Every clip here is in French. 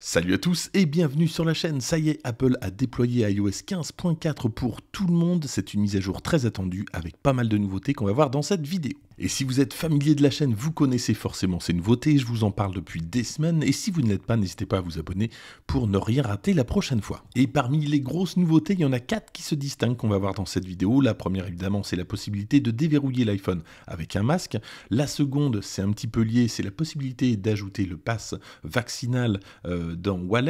Salut à tous et bienvenue sur la chaîne. Ça y est, Apple a déployé iOS 15.4 pour tout le monde. C'est une mise à jour très attendue avec pas mal de nouveautés qu'on va voir dans cette vidéo. Et si vous êtes familier de la chaîne, vous connaissez forcément ces nouveautés, je vous en parle depuis des semaines, et si vous ne l'êtes pas, n'hésitez pas à vous abonner pour ne rien rater la prochaine fois. Et parmi les grosses nouveautés, il y en a quatre qui se distinguent qu'on va voir dans cette vidéo. La première évidemment, c'est la possibilité de déverrouiller l'iPhone avec un masque. La seconde, c'est un petit peu lié, c'est la possibilité d'ajouter le pass vaccinal euh, dans Wallet.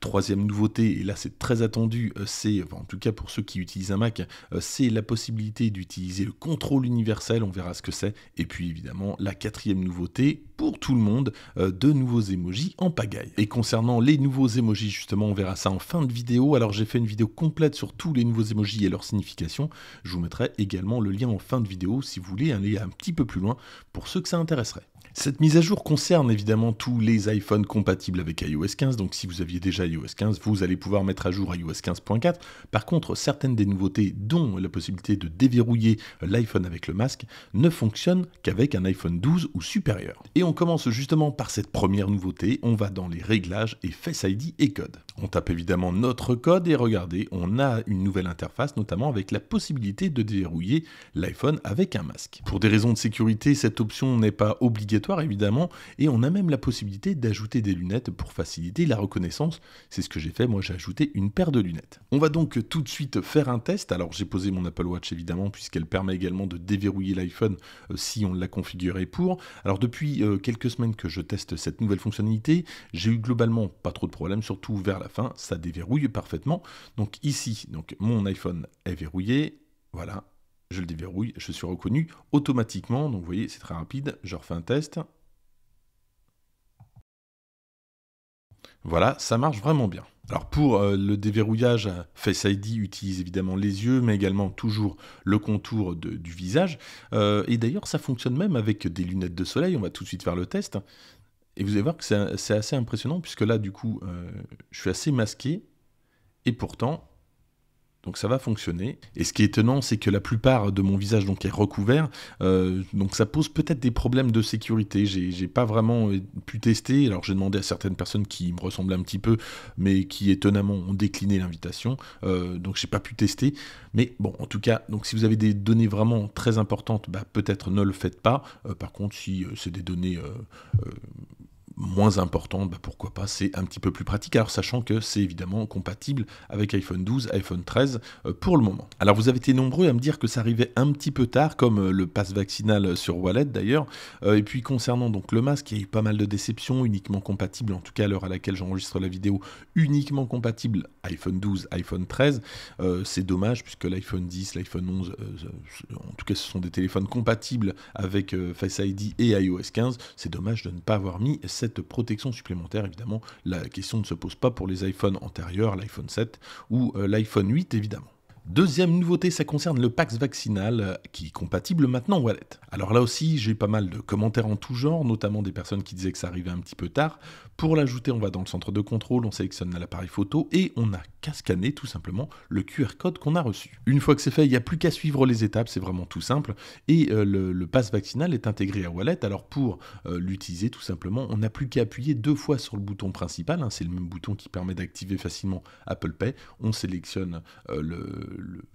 Troisième nouveauté, et là c'est très attendu, euh, c'est, en tout cas pour ceux qui utilisent un Mac, euh, c'est la possibilité d'utiliser le contrôle universel, on verra ce que c'est et puis évidemment, la quatrième nouveauté, pour tout le monde, euh, de nouveaux emojis en pagaille. Et concernant les nouveaux emojis, justement, on verra ça en fin de vidéo. Alors j'ai fait une vidéo complète sur tous les nouveaux emojis et leur signification. Je vous mettrai également le lien en fin de vidéo si vous voulez aller un petit peu plus loin pour ceux que ça intéresserait. Cette mise à jour concerne évidemment tous les iPhones compatibles avec iOS 15, donc si vous aviez déjà iOS 15, vous allez pouvoir mettre à jour iOS 15.4. Par contre, certaines des nouveautés, dont la possibilité de déverrouiller l'iPhone avec le masque, ne fonctionnent qu'avec un iPhone 12 ou supérieur. Et on commence justement par cette première nouveauté, on va dans les réglages et Face ID et code. On tape évidemment notre code et regardez, on a une nouvelle interface, notamment avec la possibilité de déverrouiller l'iPhone avec un masque. Pour des raisons de sécurité, cette option n'est pas obligatoire évidemment, et on a même la possibilité d'ajouter des lunettes pour faciliter la reconnaissance. C'est ce que j'ai fait, moi j'ai ajouté une paire de lunettes. On va donc tout de suite faire un test. Alors j'ai posé mon Apple Watch évidemment puisqu'elle permet également de déverrouiller l'iPhone euh, si on l'a configuré pour. Alors depuis euh, quelques semaines que je teste cette nouvelle fonctionnalité, j'ai eu globalement pas trop de problèmes, surtout vers la fin, ça déverrouille parfaitement. Donc ici, donc mon iPhone est verrouillé, voilà, je le déverrouille, je suis reconnu automatiquement. Donc vous voyez, c'est très rapide. Je refais un test. Voilà, ça marche vraiment bien. Alors pour euh, le déverrouillage, Face ID utilise évidemment les yeux, mais également toujours le contour du visage. Euh, et d'ailleurs, ça fonctionne même avec des lunettes de soleil. On va tout de suite faire le test. Et vous allez voir que c'est assez impressionnant, puisque là, du coup, euh, je suis assez masqué. Et pourtant, donc ça va fonctionner. Et ce qui est étonnant, c'est que la plupart de mon visage donc, est recouvert. Euh, donc ça pose peut-être des problèmes de sécurité. J'ai pas vraiment euh, pu tester. Alors j'ai demandé à certaines personnes qui me ressemblaient un petit peu, mais qui étonnamment ont décliné l'invitation. Donc, euh, donc j'ai pas pu tester. Mais bon, en tout cas, donc si vous avez des données vraiment très importantes, bah, peut-être ne le faites pas. par contre, si c'est des données moins importante, bah pourquoi pas, c'est un petit peu plus pratique, alors sachant que c'est évidemment compatible avec iPhone 12, iPhone 13 euh, pour le moment. Alors vous avez été nombreux à me dire que ça arrivait un petit peu tard, comme euh, le pass vaccinal sur Wallet d'ailleurs, euh, et puis concernant donc le masque, il y a eu pas mal de déceptions, uniquement compatible, en tout cas à l'heure à laquelle j'enregistre la vidéo, uniquement compatible iPhone 12, iPhone 13, c'est dommage puisque l'iPhone 10, l'iPhone 11, en tout cas ce sont des téléphones compatibles avec Face ID et iOS 15, c'est dommage de ne pas avoir mis cette cette protection supplémentaire, évidemment, la question ne se pose pas pour les iPhones antérieurs, l'iPhone 7 ou euh, l'iPhone 8, évidemment. Deuxième nouveauté, ça concerne le Pax vaccinal euh, qui est compatible maintenant Wallet. Alors là aussi, j'ai pas mal de commentaires en tout genre, notamment des personnes qui disaient que ça arrivait un petit peu tard. Pour l'ajouter, on va dans le centre de contrôle, on sélectionne l'appareil photo et on a qu'à scanner tout simplement le QR code qu'on a reçu. Une fois que c'est fait, il n'y a plus qu'à suivre les étapes, c'est vraiment tout simple. Et euh, le, le pass vaccinal est intégré à Wallet. Alors pour euh, l'utiliser, tout simplement, on n'a plus qu'à appuyer deux fois sur le bouton principal. Hein, c'est le même bouton qui permet d'activer facilement Apple Pay. On sélectionne le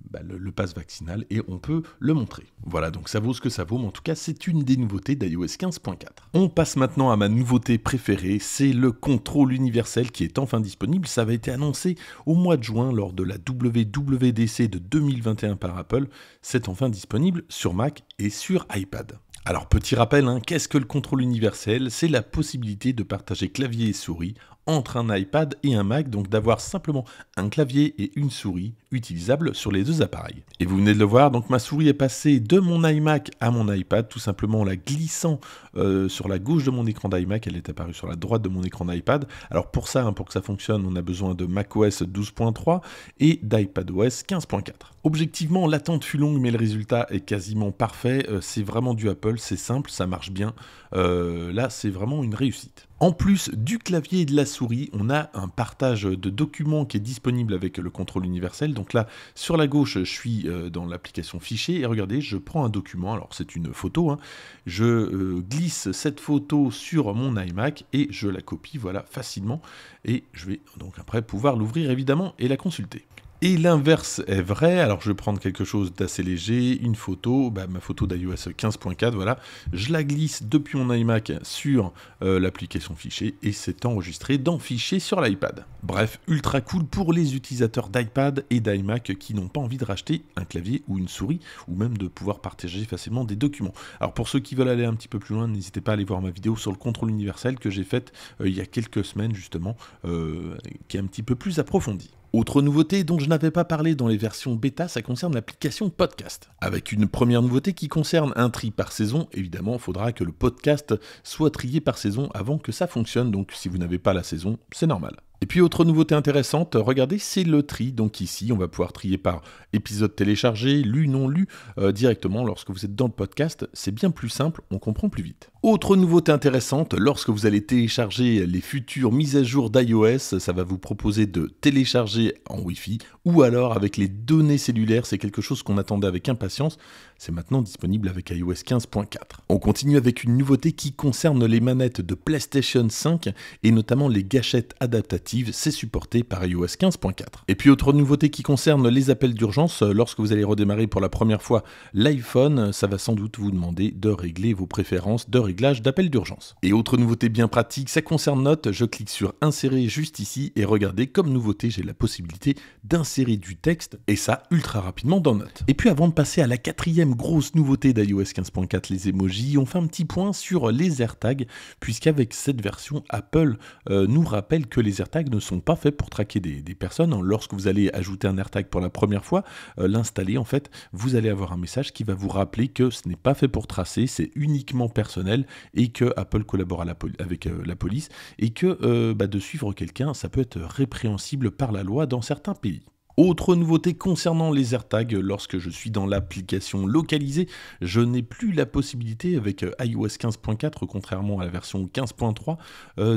bah, le, pass vaccinal et on peut le montrer. Voilà, donc ça vaut ce que ça vaut, mais en tout cas, c'est une des nouveautés d'iOS 15.4. On passe maintenant à ma nouveauté préférée, c'est le contrôle universel qui est enfin disponible. Ça avait été annoncé au mois de juin lors de la WWDC de 2021 par Apple. C'est enfin disponible sur Mac et sur iPad. Alors petit rappel, hein, qu'est-ce que le contrôle universel C'est la possibilité de partager clavier et souris entre un iPad et un Mac, donc d'avoir simplement un clavier et une souris utilisables sur les deux appareils. Et vous venez de le voir, donc ma souris est passée de mon iMac à mon iPad, tout simplement en la glissant euh, sur la gauche de mon écran d'iMac, elle est apparue sur la droite de mon écran d'iPad. Alors pour ça, hein, pour que ça fonctionne, on a besoin de macOS 12.3 et d'iPadOS 15.4. Objectivement, l'attente fut longue, mais le résultat est quasiment parfait. Euh, c'est vraiment du Apple, c'est simple, ça marche bien. Euh, là, c'est vraiment une réussite. En plus du clavier et de la souris, on a un partage de documents qui est disponible avec le contrôle universel. Donc là, sur la gauche, je suis euh, dans l'application fichier et regardez, je prends un document. Alors c'est une photo. Hein. Je euh, glisse cette photo sur mon iMac et je la copie, voilà, facilement. Et je vais donc après pouvoir l'ouvrir évidemment et la consulter. Et l'inverse est vrai, alors je vais prendre quelque chose d'assez léger, une photo, bah, ma photo d'iOS 15.4, voilà, je la glisse depuis mon iMac sur euh, l'application fichier et c'est enregistré dans fichier sur l'iPad. Bref, ultra cool pour les utilisateurs d'iPad et d'iMac qui n'ont pas envie de racheter un clavier ou une souris, ou même de pouvoir partager facilement des documents. Alors pour ceux qui veulent aller un petit peu plus loin, n'hésitez pas à aller voir ma vidéo sur le contrôle universel que j'ai faite euh, il y a quelques semaines justement, euh, qui est un petit peu plus approfondie. Autre nouveauté dont je n'avais pas parlé dans les versions bêta, ça concerne l'application podcast. Avec une première nouveauté qui concerne un tri par saison, évidemment, il faudra que le podcast soit trié par saison avant que ça fonctionne, donc si vous n'avez pas la saison, c'est normal. Et puis autre nouveauté intéressante, regardez, c'est le tri. Donc ici, on va pouvoir trier par épisode téléchargé, lu, non lu, euh, directement lorsque vous êtes dans le podcast. C'est bien plus simple, on comprend plus vite. Autre nouveauté intéressante, lorsque vous allez télécharger les futures mises à jour d'iOS, ça va vous proposer de télécharger en Wi-Fi ou alors avec les données cellulaires, c'est quelque chose qu'on attendait avec impatience, c'est maintenant disponible avec iOS 15.4. On continue avec une nouveauté qui concerne les manettes de PlayStation 5 et notamment les gâchettes adaptatives, c'est supporté par iOS 15.4. Et puis autre nouveauté qui concerne les appels d'urgence, lorsque vous allez redémarrer pour la première fois l'iPhone, ça va sans doute vous demander de régler vos préférences, de régler d'appel d'urgence. Et autre nouveauté bien pratique, ça concerne Note, je clique sur Insérer juste ici et regardez, comme nouveauté, j'ai la possibilité d'insérer du texte et ça ultra rapidement dans Note. Et puis avant de passer à la quatrième grosse nouveauté d'iOS 15.4, les emojis, on fait un petit point sur les AirTags, puisqu'avec cette version, Apple euh, nous rappelle que les AirTags ne sont pas faits pour traquer des, personnes. Hein, lorsque vous allez ajouter un AirTag pour la première fois, euh, l'installer, en fait, vous allez avoir un message qui va vous rappeler que ce n'est pas fait pour tracer, c'est uniquement personnel et que Apple collabore avec euh, la police et que euh, bah, de suivre quelqu'un, ça peut être répréhensible par la loi dans certains pays. Autre nouveauté concernant les AirTags, lorsque je suis dans l'application localisée, je n'ai plus la possibilité avec euh, iOS 15.4, contrairement à la version 15.3,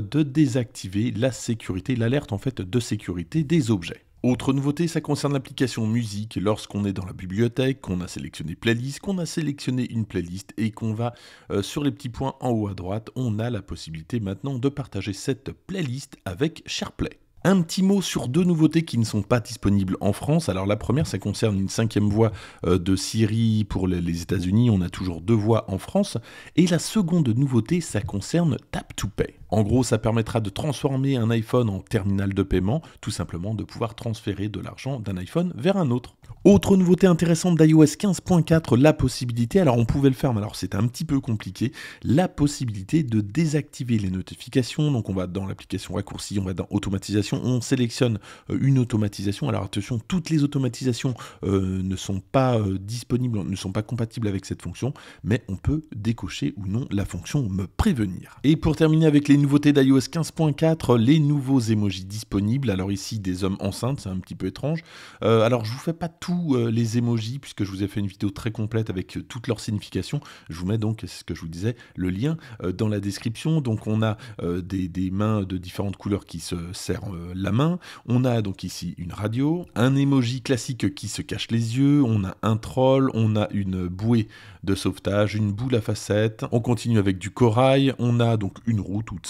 de désactiver la sécurité, l'alerte en fait de sécurité des objets. Autre nouveauté, ça concerne l'application musique. Lorsqu'on est dans la bibliothèque, qu'on a sélectionné playlist, qu'on a sélectionné une playlist et qu'on va euh, sur les petits points en haut à droite, on a la possibilité maintenant de partager cette playlist avec SharePlay. Un petit mot sur deux nouveautés qui ne sont pas disponibles en France. Alors la première, ça concerne une cinquième voix euh, de Siri. pour les États-Unis. On a toujours deux voix en France. Et la seconde nouveauté, ça concerne Tap to Pay. En gros, ça permettra de transformer un iPhone en terminal de paiement, tout simplement de pouvoir transférer de l'argent d'un iPhone vers un autre. Autre nouveauté intéressante d'iOS 15.4, la possibilité, alors on pouvait le faire, mais alors c'est un petit peu compliqué, la possibilité de désactiver les notifications. Donc on va dans l'application raccourci, on va dans automatisation, on sélectionne euh, une automatisation. Alors attention, toutes les automatisations euh, ne sont pas euh, disponibles, ne sont pas compatibles avec cette fonction, mais on peut décocher ou non la fonction me prévenir. Et pour terminer avec les nouveautés d'iOS 15.4, les nouveaux emojis disponibles. Alors ici, des hommes enceintes, c'est un petit peu étrange. Euh, alors je vous fais pas tous euh, les emojis, puisque je vous ai fait une vidéo très complète avec euh, toutes leurs significations. Je vous mets donc, ce que je vous disais, le lien dans la description. Donc on a des, des, mains de différentes couleurs qui se serrent la main. On a donc ici une radio, un emoji classique qui se cache les yeux, on a un troll, on a une bouée de sauvetage, une boule à facettes. On continue avec du corail, on a donc une roue toute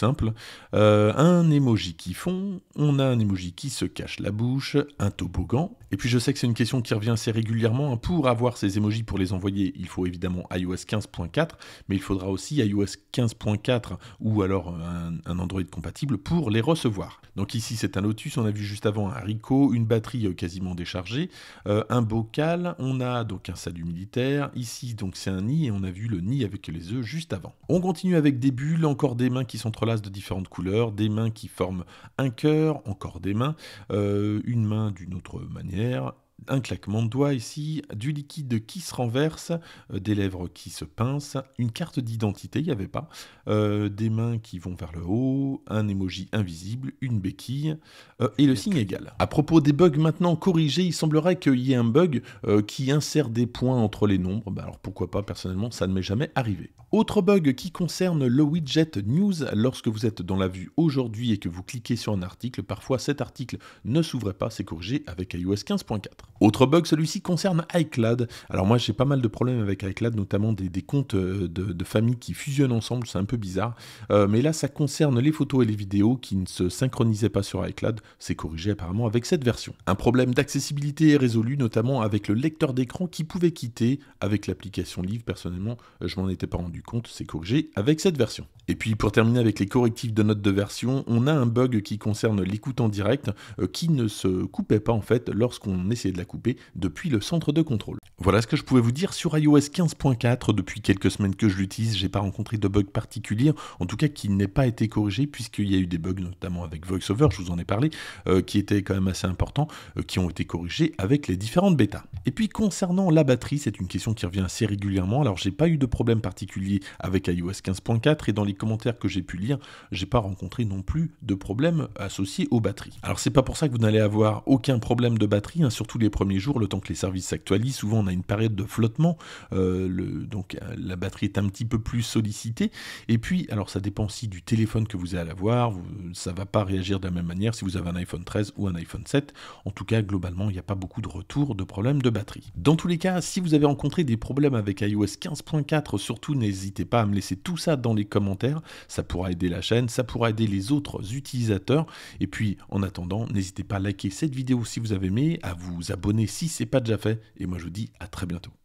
euh, un emoji qui fond, on a un emoji qui se cache la bouche, un toboggan. Et puis je sais que c'est une question qui revient assez régulièrement. Hein. Pour avoir ces emojis, pour les envoyer, il faut évidemment iOS 15.4, mais il faudra aussi iOS 15.4 ou alors un, Android compatible pour les recevoir. Donc ici c'est un lotus, on a vu juste avant un Rico, une batterie euh, quasiment déchargée, euh, un bocal, on a donc un salut militaire, ici donc c'est un nid et on a vu le nid avec les œufs juste avant. On continue avec des bulles, encore des mains qui sont s'entrelacent de différentes couleurs, des mains qui forment un cœur, encore des mains, euh, une main d'une autre manière, un claquement de doigts ici, du liquide qui se renverse, euh, des lèvres qui se pincent, une carte d'identité, il n'y avait pas, euh, des mains qui vont vers le haut, un emoji invisible, une béquille, euh, et le signe égal. À propos des bugs maintenant corrigés, il semblerait qu'il y ait un bug qui insère des points entre les nombres, bah, alors pourquoi pas, personnellement ça ne m'est jamais arrivé. Autre bug qui concerne le widget news, lorsque vous êtes dans la vue aujourd'hui et que vous cliquez sur un article, parfois cet article ne s'ouvrait pas, c'est corrigé avec iOS 15.4. Autre bug, celui-ci concerne iCloud. Alors moi j'ai pas mal de problèmes avec iCloud, notamment des, comptes euh, de, famille qui fusionnent ensemble, c'est un peu bizarre. Euh, mais là ça concerne les photos et les vidéos qui ne se synchronisaient pas sur iCloud, c'est corrigé apparemment avec cette version. Un problème d'accessibilité est résolu, notamment avec le lecteur d'écran qui pouvait quitter avec l'application Live. Personnellement, euh, je m'en étais pas rendu compte, c'est corrigé avec cette version. Et puis pour terminer avec les correctifs de notes de version, on a un bug qui concerne l'écoute en direct qui ne se coupait pas en fait lorsqu'on essayait de Coupé depuis le centre de contrôle. Voilà ce que je pouvais vous dire sur iOS 15.4. Depuis quelques semaines que je l'utilise, j'ai pas rencontré de bug particulier, en tout cas qui n'ait pas été corrigé, puisqu'il y a eu des bugs, notamment avec VoiceOver, je vous en ai parlé, euh, qui étaient quand même assez importants, euh, qui ont été corrigés avec les différentes bêtas. Et puis concernant la batterie, c'est une question qui revient assez régulièrement. Alors j'ai pas eu de problème particulier avec iOS 15.4 et dans les commentaires que j'ai pu lire, j'ai pas rencontré non plus de problème associé aux batteries. Alors c'est pas pour ça que vous n'allez avoir aucun problème de batterie, hein, surtout les premiers jours, le temps que les services s'actualisent. Souvent, on a une période de flottement, euh, le, donc euh, la batterie est un petit peu plus sollicitée. Et puis, alors ça dépend aussi du téléphone que vous allez avoir, vous, ça va pas réagir de la même manière si vous avez un iPhone 13 ou un iPhone 7. En tout cas, globalement, il n'y a pas beaucoup de retours de problèmes de batterie. Dans tous les cas, si vous avez rencontré des problèmes avec iOS 15.4, surtout n'hésitez pas à me laisser tout ça dans les commentaires, ça pourra aider la chaîne, ça pourra aider les autres utilisateurs. Et puis, en attendant, n'hésitez pas à liker cette vidéo si vous avez aimé, à vous abonner Abonnez-vous si n'est pas déjà fait. Et moi je vous dis à très bientôt.